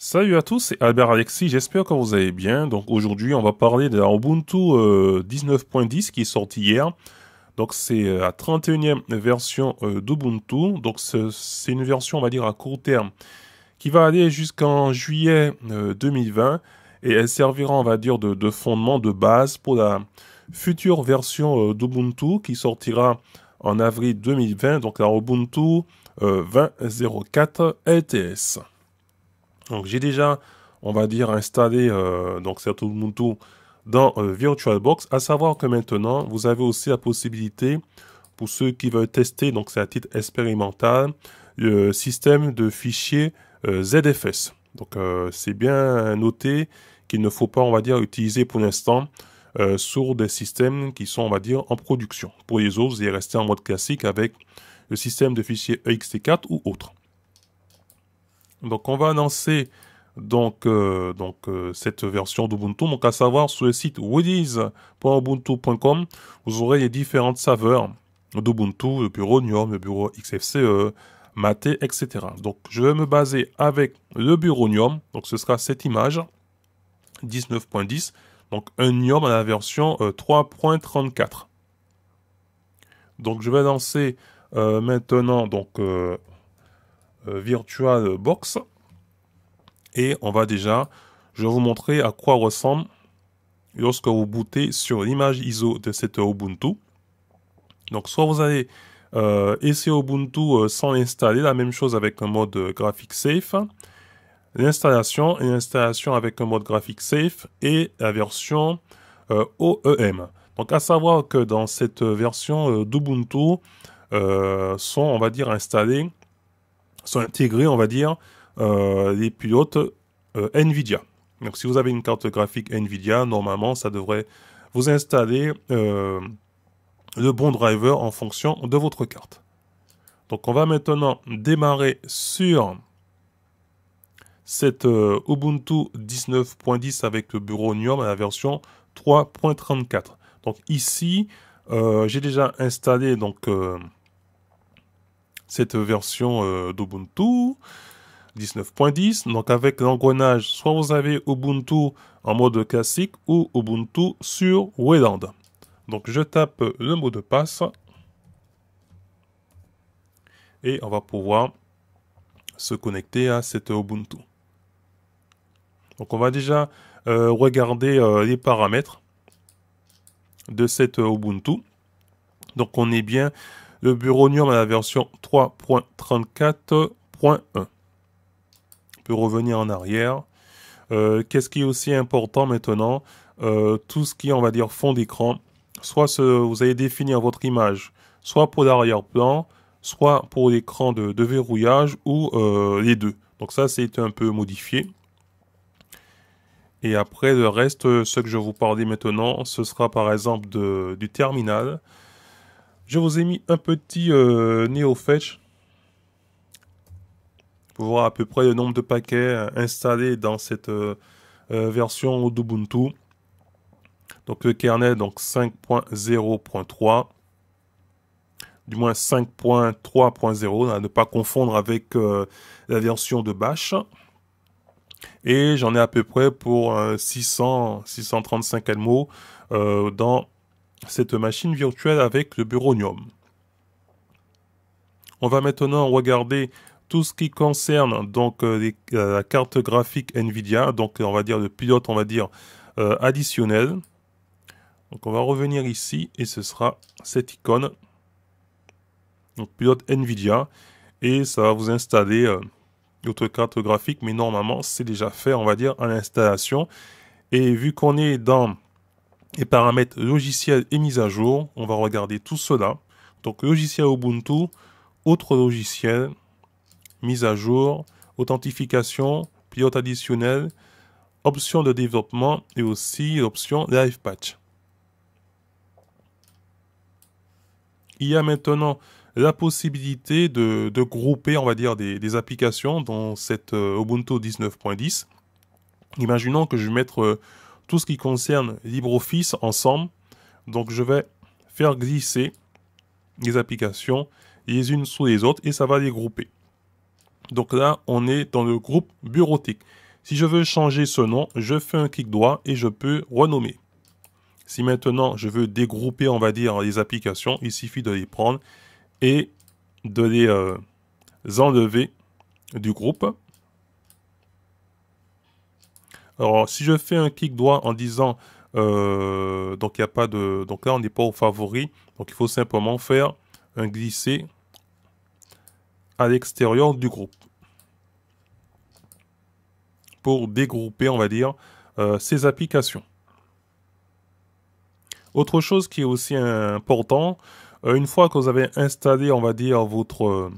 Salut à tous, c'est Albert Alexis, j'espère que vous allez bien. Donc aujourd'hui, on va parler de la Ubuntu 19.10 euh, qui est sortie hier. Donc c'est euh, la 31e version euh, d'Ubuntu. Donc c'est une version, on va dire, à court terme qui va aller jusqu'en juillet 2020 et elle servira, on va dire, de, de fondement, de base pour la future version d'Ubuntu qui sortira en avril 2020, donc la Ubuntu 20.04 LTS. Donc j'ai déjà, on va dire, installé euh, donc cet Ubuntu dans euh, VirtualBox, à savoir que maintenant, vous avez aussi la possibilité, pour ceux qui veulent tester, donc c'est à titre expérimental, le euh, système de fichiers euh, ZFS. Donc c'est bien noté qu'il ne faut pas, on va dire, utiliser pour l'instant sur des systèmes qui sont, on va dire, en production. Pour les autres, vous allez rester en mode classique avec le système de fichiers EXT4 ou autre. Donc on va lancer, donc, euh, donc euh, cette version d'Ubuntu. Donc à savoir sur le site woodies.ubuntu.com, vous aurez les différentes saveurs d'Ubuntu, le bureau GNOME, le bureau XFCE, MATE, etc. Donc je vais me baser avec le bureau GNOME. Donc ce sera cette image 19.10. Donc un à la version 3.34. Euh, donc je vais lancer maintenant donc euh, VirtualBox. Euh, et on va déjà, je vais vous montrer à quoi ressemble lorsque vous bootez sur l'image ISO de cette euh, Ubuntu. Donc soit vous allez essayer Ubuntu sans installer la même chose avec un mode graphique safe. L'installation et l'installation avec un mode graphique safe et la version OEM. Donc à savoir que dans cette version d'Ubuntu sont on va dire installés sont intégrés, on va dire, euh, les pilotes euh, NVIDIA. Donc si vous avez une carte graphique NVIDIA, normalement, ça devrait vous installer euh, le bon driver en fonction de votre carte. Donc on va maintenant démarrer sur cette Ubuntu 19.10 avec le bureau Neom à la version 3.34. Donc ici, j'ai déjà installé donc cette version euh, d'Ubuntu 19.10. Donc avec l'engrenage, soit vous avez Ubuntu en mode classique ou Ubuntu sur Wayland. Donc je tape le mot de passe et on va pouvoir se connecter à cette Ubuntu. Donc on va déjà euh, regarder euh, les paramètres de cette Ubuntu. Donc on est bien le Buronium à la version 3.34.1. On peut revenir en arrière. Euh, qu'est-ce qui est aussi important maintenant euh, Tout ce qui est, on va dire, fond d'écran. Soit vous allez définir votre image, soit pour l'arrière-plan, soit pour l'écran de, verrouillage ou euh, les deux. Donc ça, c'est un peu modifié. Et après, le reste, ce que je vous parlais maintenant, ce sera par exemple du terminal. Je vous ai mis un petit euh, NeoFetch pour voir à peu près le nombre de paquets euh, installés dans cette euh, version d'Ubuntu. Donc le kernel donc 5.0.3 du moins 5.3.0 à ne pas confondre avec la version de bash. Et j'en ai à peu près pour 600 635 euh, dans cette machine virtuelle avec le buronium. On va maintenant regarder tout ce qui concerne donc euh, euh, la carte graphique Nvidia, donc on va dire le pilote, on va dire euh, additionnel. Donc on va revenir ici et ce sera cette icône. Donc pilote Nvidia et ça va vous installer votre carte graphique. mais normalement c'est déjà fait, on va dire, à l'installation. Et vu qu'on est dans et paramètres logiciels et mise à jour. On va regarder tout cela. Donc logiciel Ubuntu, autre logiciel, mise à jour, authentification, pilote additionnel, option de développement et aussi l'option Live Patch. Il y a maintenant la possibilité de, grouper, on va dire, des, applications dans cette euh, Ubuntu 19.10. Imaginons que je vais mettre euh, tout ce qui concerne LibreOffice ensemble. Donc je vais faire glisser les applications les unes sous les autres et ça va les grouper. Donc là, on est dans le groupe bureautique. Si je veux changer ce nom, je fais un clic droit et je peux renommer. Si maintenant je veux dégrouper, on va dire, les applications, il suffit de les prendre et de les euh, enlever du groupe. Alors, si je fais un clic droit en disant, euh, donc il n'y a pas de, donc là on n'est pas au favori, donc il faut simplement faire un glisser à l'extérieur du groupe pour dégrouper, on va dire, euh, ces applications. Autre chose qui est aussi important, euh, une fois que vous avez installé, on va dire, votre,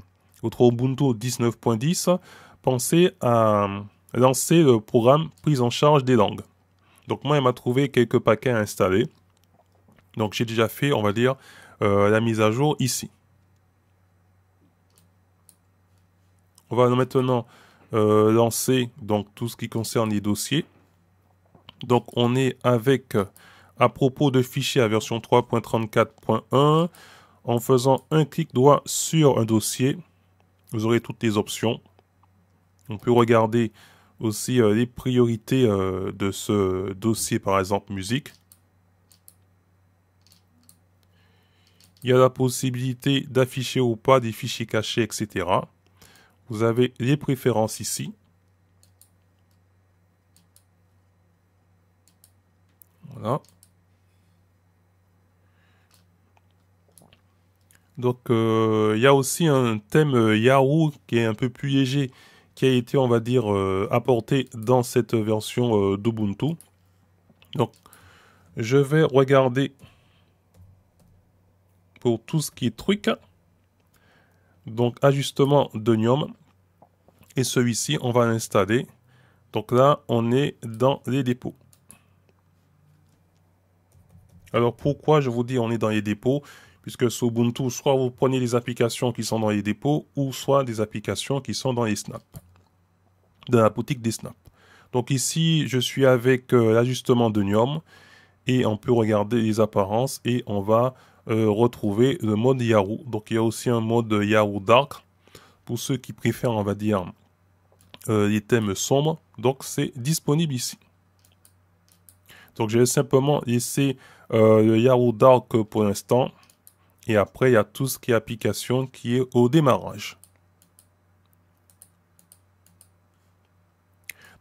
votre Ubuntu 19.10, pensez à lancer le programme prise en charge des langues. Donc moi, il m'a trouvé quelques paquets à installer. Donc j'ai déjà fait, on va dire, euh, la mise à jour ici. On va maintenant euh, lancer donc tout ce qui concerne les dossiers. Donc on est avec à propos de fichiers à version 3.34.1. En faisant un clic droit sur un dossier, vous aurez toutes les options. On peut regarder aussi euh, les priorités euh, de ce dossier, par exemple musique. Il y a la possibilité d'afficher ou pas des fichiers cachés, etc. Vous avez les préférences ici. Voilà. Donc, euh, il y a aussi un thème Yahoo qui est un peu plus léger qui a été, on va dire, euh, apporté dans cette version euh, d'Ubuntu. Donc, je vais regarder pour tout ce qui est truc. Donc, ajustement de nium Et celui-ci, on va l'installer. Donc là, on est dans les dépôts. Alors pourquoi je vous dis on est dans les dépôts Puisque sous Ubuntu, soit vous prenez les applications qui sont dans les dépôts, ou soit des applications qui sont dans les snaps de la boutique des snaps. Donc ici, je suis avec euh, l'ajustement de Nium et on peut regarder les apparences et on va euh, retrouver le mode Yahoo. Donc il y a aussi un mode Yahoo Dark pour ceux qui préfèrent, on va dire, euh, les thèmes sombres. Donc c'est disponible ici. Donc je vais simplement laisser le Yahoo Dark pour l'instant. Et après, il y a tout ce qui est application qui est au démarrage.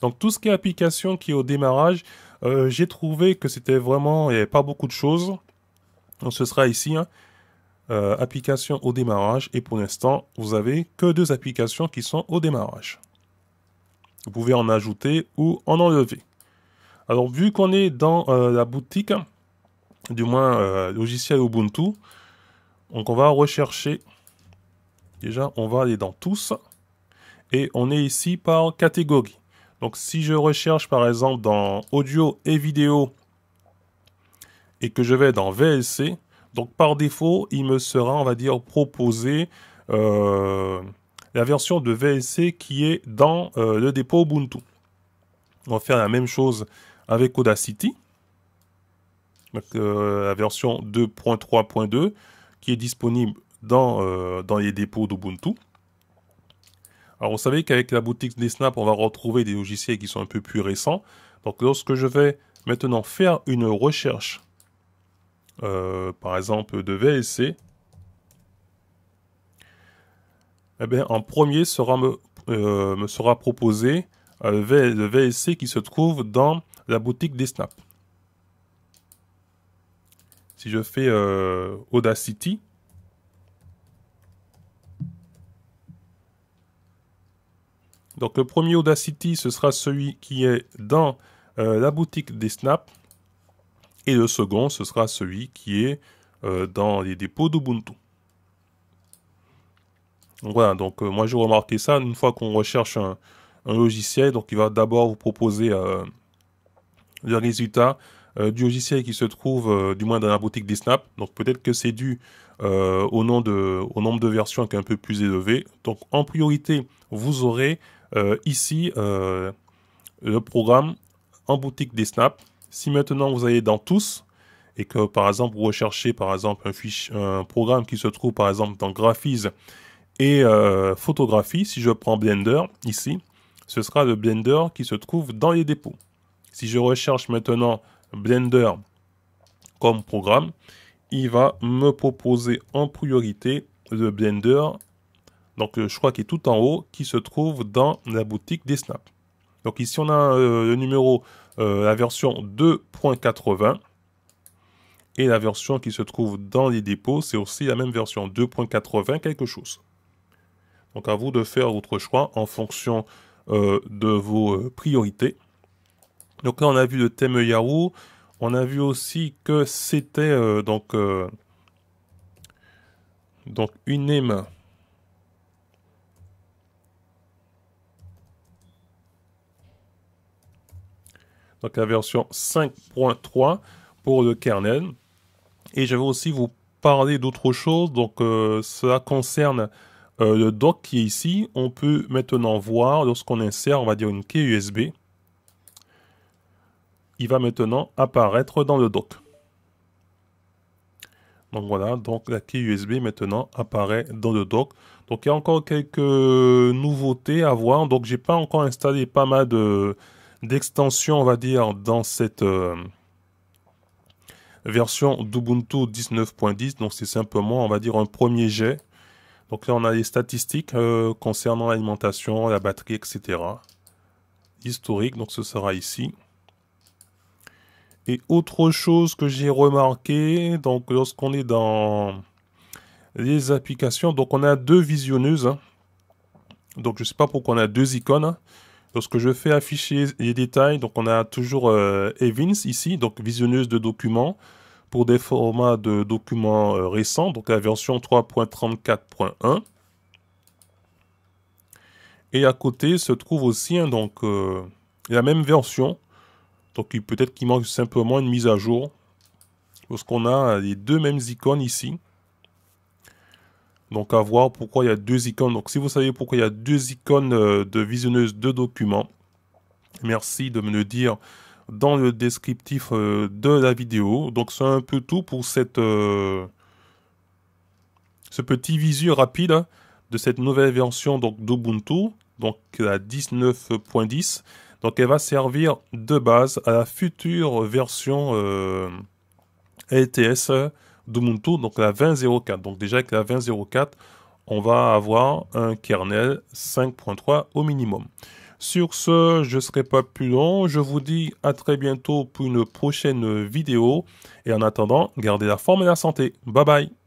Donc tout ce qui est application qui est au démarrage, euh, j'ai trouvé que c'était vraiment, il pas beaucoup de choses. Donc ce sera ici, hein, euh, application au démarrage. Et pour l'instant, vous avez que deux applications qui sont au démarrage. Vous pouvez en ajouter ou en enlever. Alors vu qu'on est dans euh, la boutique, du moins logiciel Ubuntu, donc on va rechercher, déjà on va aller dans tous, et on est ici par catégorie. Donc si je recherche par exemple dans audio et vidéo et que je vais dans VLC, donc par défaut, il me sera, on va dire, proposé euh, la version de VLC qui est dans euh, le dépôt Ubuntu. On va faire la même chose avec Audacity, euh, la version 2.3.2 qui est disponible dans, dans les dépôts d'Ubuntu. Alors, vous savez qu'avec la boutique des snaps, on va retrouver des logiciels qui sont un peu plus récents. Donc, lorsque je vais maintenant faire une recherche, euh, par exemple, de VSC, eh bien, en premier sera me, euh, sera proposé euh, le VSC qui se trouve dans la boutique des snaps. Si je fais Audacity, Donc le premier Audacity, ce sera celui qui est dans euh, la boutique des snaps. Et le second, ce sera celui qui est euh, dans les dépôts d'Ubuntu. Voilà, donc euh, moi j'ai remarqué ça, une fois qu'on recherche un, un, logiciel, donc il va d'abord vous proposer le résultat euh, du logiciel qui se trouve, euh, du moins dans la boutique des snaps, Donc peut-être que c'est dû euh, au, nombre de versions qui est un peu plus élevé. Donc en priorité, vous aurez ici le programme en boutique des snaps Si maintenant vous allez dans tous et que par exemple vous recherchez par exemple un, un programme qui se trouve par exemple dans graphisme et photographie, si je prends Blender ici, ce sera le Blender qui se trouve dans les dépôts. Si je recherche maintenant Blender comme programme, il va me proposer en priorité le Blender, donc euh, je crois qu'il est tout en haut, qui se trouve dans la boutique des snaps. Donc ici on a euh, le numéro, euh, la version 2.80 et la version qui se trouve dans les dépôts, c'est aussi la même version 2.80 quelque chose. Donc à vous de faire votre choix en fonction de vos priorités. Donc là, on a vu le thème Yahoo. On a vu aussi que c'était euh, donc euh, donc une M. Donc la version 5.3 pour le kernel. Et je vais aussi vous parler d'autre chose. Donc euh, cela concerne le dock qui est ici. On peut maintenant voir lorsqu'on insère, on va dire une clé USB il va maintenant apparaître dans le dock. Donc voilà, donc la clé USB maintenant apparaît dans le dock. Donc il y a encore quelques nouveautés à voir. Donc j'ai pas encore installé pas mal de d'extensions, on va dire, dans cette euh, version d'Ubuntu 19.10. Donc c'est simplement, on va dire, un premier jet. Donc là on a les statistiques euh, concernant l'alimentation, la batterie, etc. Historique, donc ce sera ici. Et autre chose que j'ai remarqué, donc lorsqu'on est dans les applications, donc on a deux visionneuses. Hein. Donc je ne sais pas pourquoi on a deux icônes. Hein. Lorsque je fais afficher les détails, donc on a toujours Evins euh, Evans ici, donc visionneuse de documents pour des formats de documents euh, récents, donc la version 3.34.1. Et à côté se trouve aussi hein, donc, euh, la même version, donc peut-être qu'il manque simplement une mise à jour. Parce qu'on a euh, les deux mêmes icônes ici. Donc à voir pourquoi il y a deux icônes. Donc si vous savez pourquoi il y a deux icônes euh, de visionneuse de documents, merci de me le dire dans le descriptif euh, de la vidéo. Donc c'est un peu tout pour cette, ce petit visu rapide hein, de cette nouvelle version d'Ubuntu, donc la 19.10. Donc elle va servir de base à la future version euh, LTS e d'Ubuntu, donc la 20.04. Donc déjà avec la 20.04, on va avoir un kernel 5.3 au minimum. Sur ce, je ne serai pas plus long. Je vous dis à très bientôt pour une prochaine vidéo. Et en attendant, gardez la forme et la santé. Bye bye